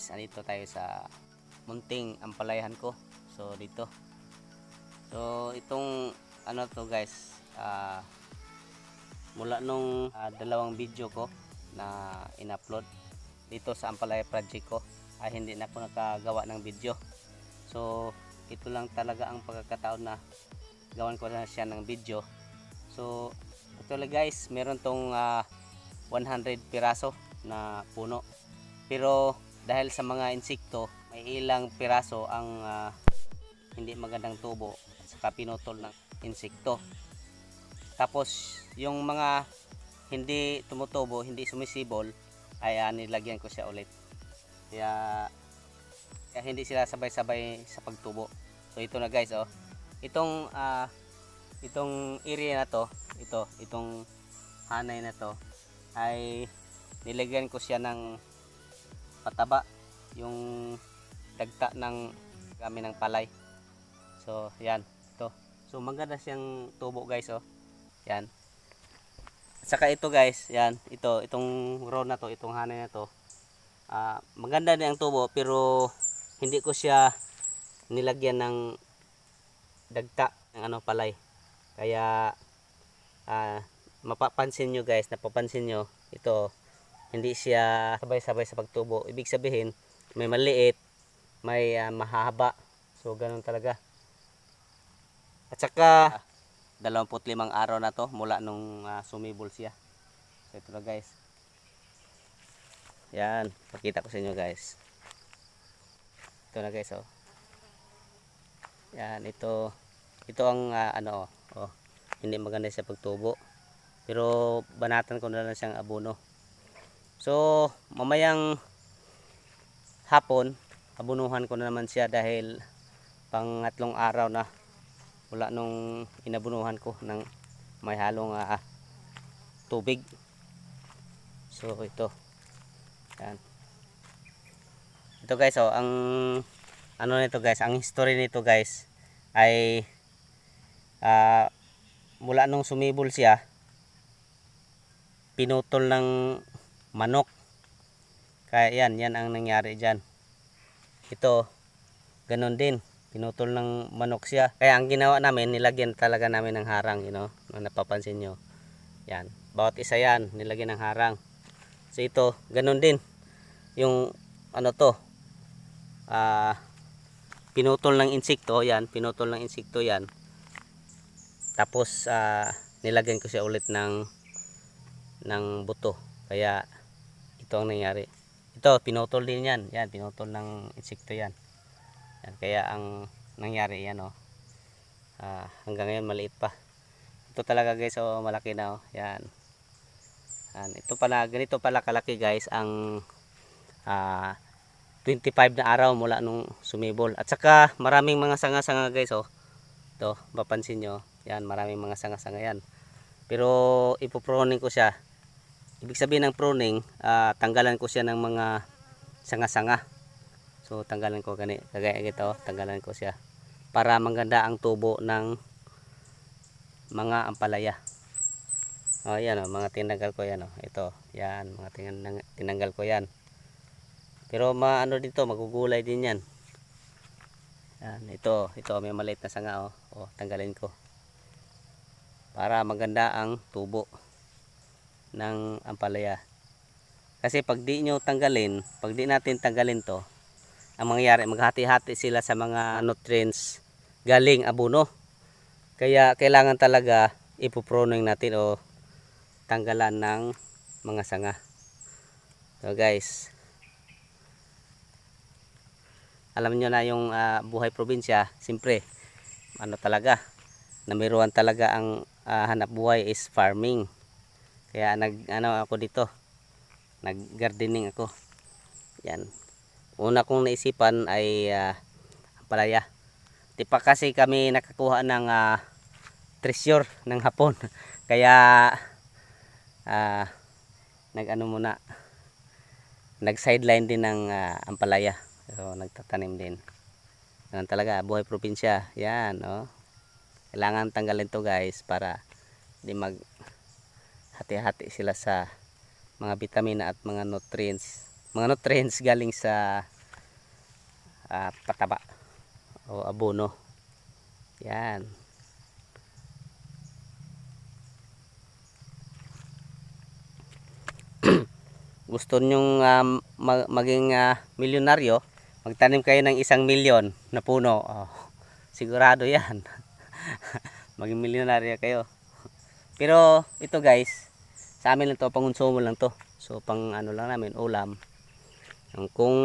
guys, andito tayo sa munting ampalayahan ko. So dito. So itong ano to guys, uh, mula nung uh, dalawang video ko na inupload dito sa Ampalaya project ko ay ah, hindi na ako nakagawa ng video. So ito lang talaga ang pagkakataon na gawan ko na siya ng video. So ito lang guys, meron tong uh, 100 piraso na puno. Pero dahil sa mga insekto may ilang piraso ang uh, hindi magandang tubo sa saka ng insekto tapos yung mga hindi tumutubo hindi sumisibol ay uh, nilagyan ko siya ulit kaya, kaya hindi sila sabay-sabay sa pagtubo so ito na guys oh itong uh, itong area na to ito itong hanay na to ay nilagyan ko siya ng pataba yung dagta ng kami ng palay so yan to so maganda siyang tubo guys oh yan saka ito guys yan ito itong row na to itong hanay na to uh, maganda din ang tubo pero hindi ko siya nilagyan ng dagta ng ano palay kaya uh, mapapansin nyo guys napapansin nyo ito hindi siya sabay-sabay sa pagtubo. Ibig sabihin, may maliit, may uh, ah, mahaba. So, ganun talaga. At saka, 25 araw na to mula nung uh, sumibol siya. So, ito na guys. Yan, pakita ko sa inyo guys. Ito na guys, oh. Yan, ito. Ito ang uh, ano, oh. oh. Hindi maganda sa pagtubo. Pero banatan ko na lang siyang abono. So, mamayang hapon, abunuhan ko na naman siya dahil pangatlong araw na mula nung inabunuhan ko ng may halong uh, tubig. So, ito. Yan. Ito guys, oh, ang ano nito guys, ang history nito guys ay uh, mula nung sumibol siya pinutol ng manok. Kaya yan, yan ang nangyari dyan. Ito, ganun din. Pinutol ng manok siya. Kaya ang ginawa namin, nilagyan talaga namin ng harang, you know, kung napapansin nyo. Yan, bawat isa yan, nilagyan ng harang. So ito, ganun din. Yung, ano to, ah, uh, pinutol ng insekto, yan, pinutol ng insekto yan. Tapos, ah, uh, nilagyan ko siya ulit ng ng buto. Kaya, ito ang nangyari ito pinutol din yan yan pinutol ng insekto yan, yan kaya ang nangyari yan o oh. ah, hanggang ngayon maliit pa ito talaga guys o oh, malaki na o oh. yan. yan ito pala ganito pala kalaki guys ang ah, 25 na araw mula nung sumibol at saka maraming mga sanga-sanga guys o oh. ito mapansin nyo yan maraming mga sanga-sanga yan pero ipopronin ko siya ibig sabihin ng pruning uh, tanggalan ko siya ng mga sanga-sanga so tanggalan ko gani kagaya ito tanggalan ko siya para maganda ang tubo ng mga ampalaya oh yan oh, mga tinanggal ko yan oh. ito yan mga tinang tinanggal ko yan pero maano dito magugulay din yan yan ito ito may maliit na sanga oh, oh tanggalin ko para maganda ang tubo ng ampalaya kasi pag di nyo tanggalin pag di natin tanggalin to ang mangyayari maghati-hati sila sa mga nutrients galing abono kaya kailangan talaga ipoproning natin o tanggalan ng mga sanga so guys alam nyo na yung uh, buhay probinsya siyempre ano talaga namiruan talaga ang uh, hanap buhay is farming kaya nag ano ako dito nag gardening ako yan una kong naisipan ay uh, palaya di kasi kami nakakuha ng uh, treasure ng hapon kaya uh, ah, nag ano muna nag sideline din ng uh, ampalaya so nagtatanim din ganun talaga buhay probinsya yan no oh. kailangan tanggalin to guys para di mag hati-hati sila sa mga vitamina at mga nutrients mga nutrients galing sa uh, pataba o abono yan gusto nyong uh, ah, mag maging uh, milyonaryo magtanim kayo ng isang milyon na puno oh, sigurado yan maging milyonaryo kayo pero ito guys sa amin lang to pangunsumo lang to so pang ano lang namin ulam kung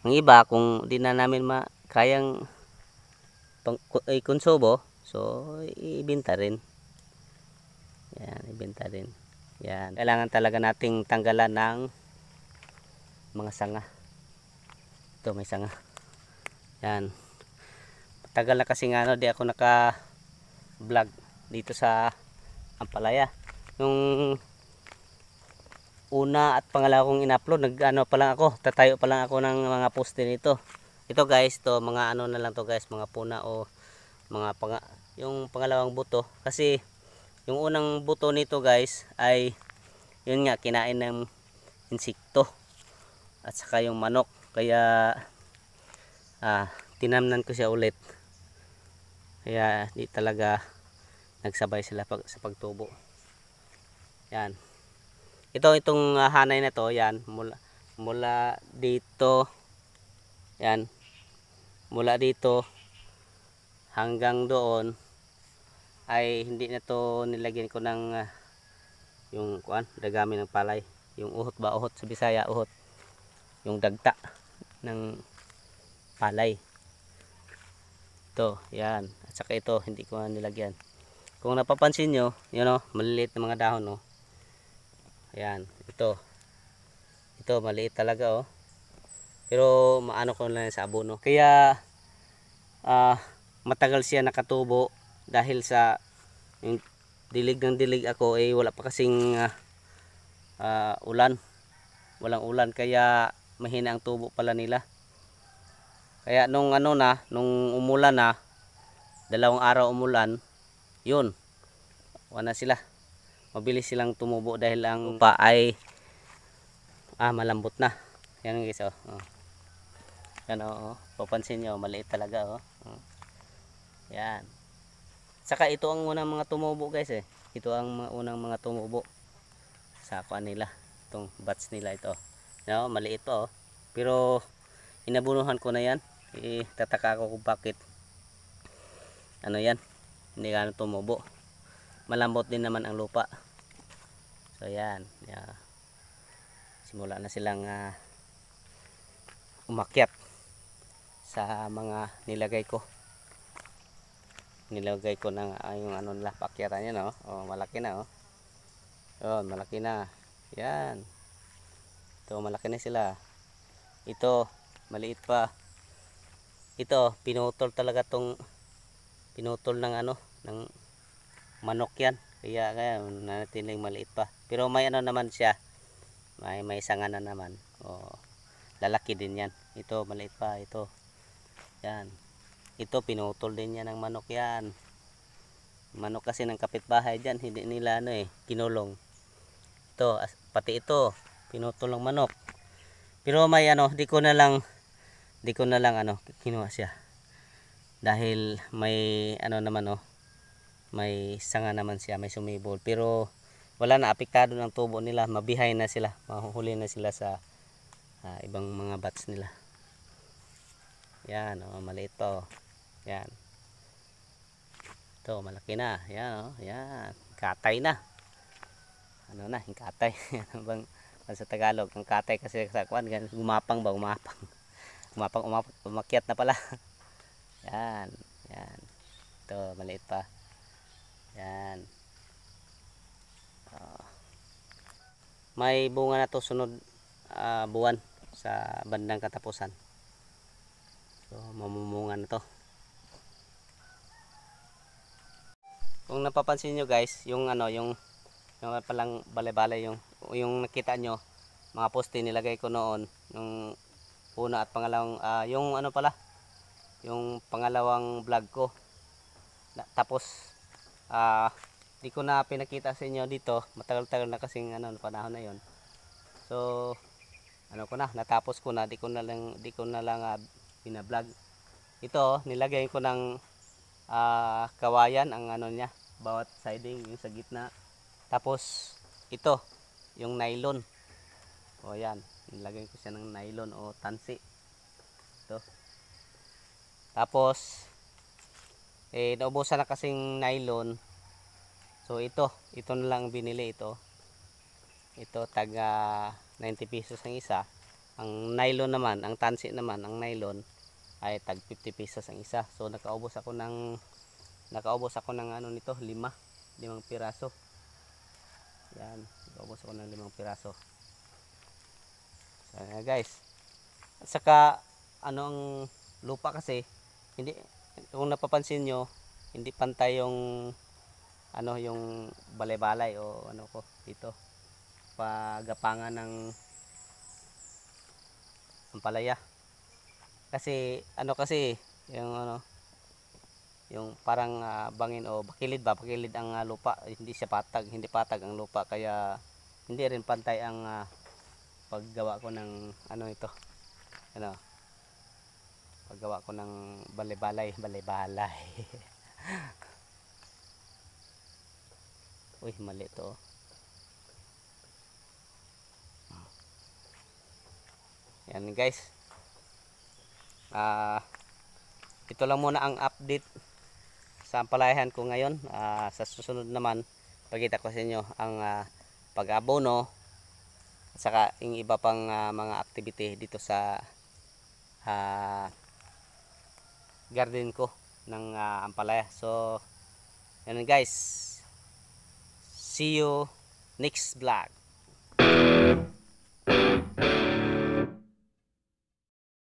ang iba kung di na namin makayang pang, ay, konsumo so ibinta rin yan ibinta rin yan kailangan talaga nating tanggalan ng mga sanga ito may sanga yan tagal na kasi nga no, di ako naka vlog dito sa ang palaya. Nung una at pangalawa kong in-upload, nag-ano pa lang ako, tatayo pa lang ako ng mga poste nito. Ito guys, to mga ano na lang to guys, mga puna o mga pang yung pangalawang buto kasi yung unang buto nito guys ay yun nga kinain ng insekto at saka yung manok kaya ah, tinamnan ko siya ulit kaya di talaga nagsabay sila pag, sa pagtubo yan ito itong uh, hanay na to yan mula, mula dito yan mula dito hanggang doon ay hindi na to nilagyan ko ng uh, yung kuan dagami ng palay yung uhot ba uhot sa Bisaya uhot yung dagta ng palay to yan at saka ito hindi ko nilagyan kung napapansin nyo yun o oh, maliliit na mga dahon no oh. ayan ito ito maliit talaga o oh. pero maano ko lang sa abono kaya uh, matagal siya nakatubo dahil sa yung dilig ng dilig ako eh wala pa kasing uh, uh, ulan walang ulan kaya mahina ang tubo pala nila kaya nung ano na nung umulan na dalawang araw umulan yun wala sila mabilis silang tumubo dahil ang upa ay ah malambot na yan guys oh, oh. yan oh, oh papansin nyo maliit talaga oh, oh. yan saka ito ang unang mga tumubo guys eh ito ang mga unang mga tumubo sa kuan nila itong batch nila ito no, oh, maliit pa oh pero inabunuhan ko na yan itataka ko kung bakit ano yan hindi gano'n tumubo malambot din naman ang lupa so yan yeah. simula na silang uh, umakyat sa mga nilagay ko nilagay ko ng uh, yung ano nila pakyatan yan oh. oh malaki na oh oh malaki na yan ito malaki na sila ito maliit pa ito pinutol talaga tong pinutol ng ano ng manok yan kaya kaya nanatiling maliit pa pero may ano naman siya may may sanga ano na naman o lalaki din yan ito maliit pa ito yan ito pinutol din yan ng manok yan manok kasi ng kapitbahay dyan hindi nila ano eh kinulong ito pati ito pinutol ng manok pero may ano di ko na lang di ko na lang ano kinuha siya dahil may ano naman oh may sanga naman siya may sumibol pero wala na apektado ng tubo nila mabihay na sila mahuhuli na sila sa uh, ibang mga bats nila yan oh, maliit to oh. yan ito malaki na yan oh, yan katay na ano na hingkatay katay. bang sa Tagalog ang katay kasi sa kwan gumapang ba gumapang umapang umakyat na pala yan yan ito maliit pa yan. Uh, may bunga na to sunod uh, buwan sa bandang katapusan. So, mamumunga na to. Kung napapansin nyo guys, yung ano, yung yung palang bale-bale yung yung nakita nyo mga poste nilagay ko noon nung una at pangalawang uh, yung ano pala yung pangalawang vlog ko na, tapos uh, di ko na pinakita sa inyo dito matagal-tagal na kasing ano, panahon na yon so ano ko na natapos ko na di ko na lang di ko na lang uh, ah, binablog ito oh, nilagay ko ng uh, kawayan ang ano niya bawat siding yung sa gitna tapos ito yung nylon o yan nilagay ko siya ng nylon o tansi ito tapos eh naubusan na kasing nylon so ito ito na lang binili ito ito taga 90 pesos ang isa ang nylon naman ang tansi naman ang nylon ay tag 50 pesos ang isa so nakaubos ako ng nakaubos ako ng ano nito lima limang piraso yan nakaubos ako ng limang piraso so guys at saka ano ang lupa kasi hindi kung napapansin nyo hindi pantay yung ano yung balay-balay o ano ko dito pagapangan ng ang palaya kasi ano kasi yung ano yung parang uh, bangin o bakilid ba bakilid ang uh, lupa hindi siya patag hindi patag ang lupa kaya hindi rin pantay ang uh, paggawa ko ng ano ito ano paggawa ko ng balay-balay balay-balay uy mali to yan guys ah uh, ito lang muna ang update sa palayahan ko ngayon uh, sa susunod naman pagkita ko sa inyo ang uh, pag-abono saka yung iba pang uh, mga activity dito sa uh, garden ko ng uh, ampalaya. So, yan guys. See you next vlog.